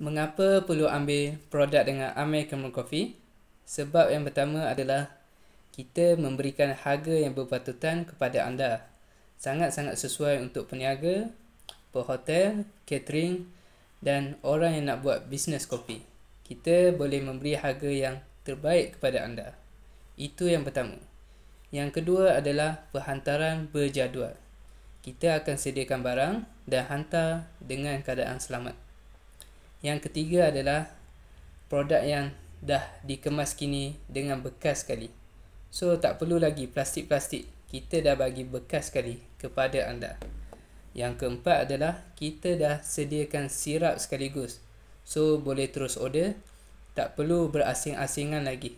Mengapa perlu ambil produk dengan Amir Cameron Coffee? Sebab yang pertama adalah kita memberikan harga yang berpatutan kepada anda. Sangat-sangat sesuai untuk peniaga, perhotel, catering dan orang yang nak buat bisnes kopi. Kita boleh memberi harga yang terbaik kepada anda. Itu yang pertama. Yang kedua adalah perhantaran berjadual. Kita akan sediakan barang dan hantar dengan keadaan selamat. Yang ketiga adalah produk yang dah dikemas kini dengan bekas sekali. So tak perlu lagi plastik-plastik. Kita dah bagi bekas sekali kepada anda. Yang keempat adalah kita dah sediakan sirap sekaligus. So boleh terus order. Tak perlu berasing-asingan lagi.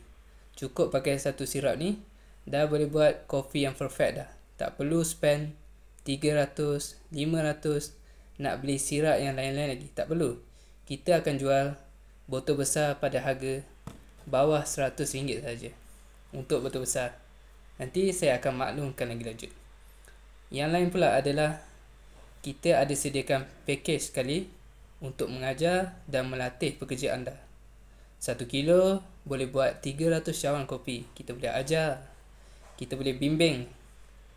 Cukup pakai satu sirap ni dah boleh buat kopi yang perfect dah. Tak perlu spend 300, 500 nak beli sirap yang lain-lain lagi. Tak perlu kita akan jual botol besar pada harga bawah RM100 saja untuk botol besar. Nanti saya akan maklumkan lagi lanjut. Yang lain pula adalah kita ada sediakan package sekali untuk mengajar dan melatih pekerja anda. Satu kilo boleh buat 300 cawan kopi. Kita boleh ajar. Kita boleh bimbing.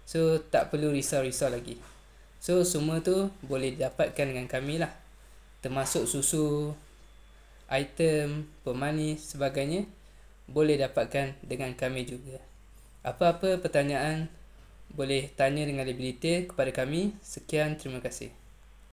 So tak perlu risau-risau lagi. So semua tu boleh dapatkan dengan kami lah termasuk susu, item, pemanis sebagainya boleh dapatkan dengan kami juga. Apa-apa pertanyaan boleh tanya dengan lebih detail kepada kami. Sekian, terima kasih.